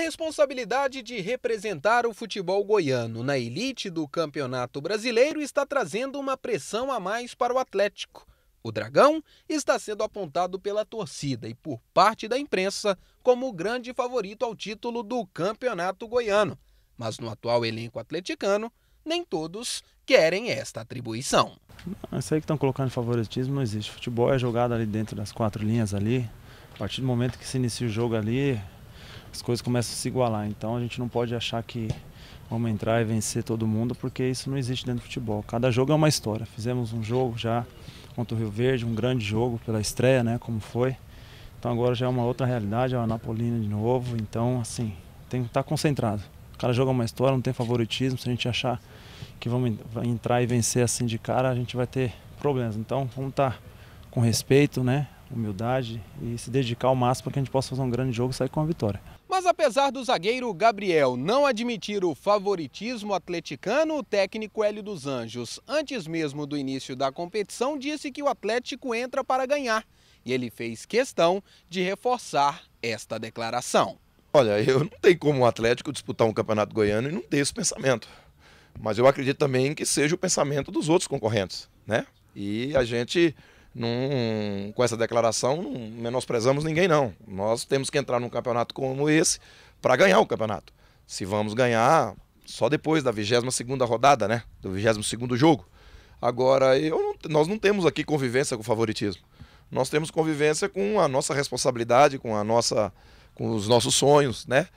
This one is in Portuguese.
responsabilidade de representar o futebol goiano na elite do Campeonato Brasileiro está trazendo uma pressão a mais para o Atlético. O Dragão está sendo apontado pela torcida e por parte da imprensa como o grande favorito ao título do Campeonato Goiano. Mas no atual elenco atleticano, nem todos querem esta atribuição. Isso aí que estão colocando favoritismo não existe. Futebol é jogado ali dentro das quatro linhas ali. A partir do momento que se inicia o jogo ali, as coisas começam a se igualar. Então a gente não pode achar que vamos entrar e vencer todo mundo, porque isso não existe dentro do futebol. Cada jogo é uma história. Fizemos um jogo já contra o Rio Verde, um grande jogo pela estreia, né, como foi. Então agora já é uma outra realidade, é a Napolina de novo. Então, assim, tem que estar tá concentrado. Cada jogo é uma história, não tem favoritismo. Se a gente achar que vamos entrar e vencer assim de cara, a gente vai ter problemas. Então, vamos estar tá com respeito, né? humildade e se dedicar ao máximo para que a gente possa fazer um grande jogo e sair com a vitória. Mas apesar do zagueiro Gabriel não admitir o favoritismo atleticano, o técnico Hélio dos Anjos, antes mesmo do início da competição, disse que o Atlético entra para ganhar. E ele fez questão de reforçar esta declaração. Olha, eu não tenho como um Atlético disputar um campeonato goiano e não ter esse pensamento. Mas eu acredito também que seja o pensamento dos outros concorrentes, né? E a gente num, com essa declaração, não menosprezamos ninguém, não. Nós temos que entrar num campeonato como esse para ganhar o campeonato. Se vamos ganhar, só depois da 22 rodada, né? Do 22 jogo. Agora, não, nós não temos aqui convivência com favoritismo. Nós temos convivência com a nossa responsabilidade, com a nossa com os nossos sonhos, né?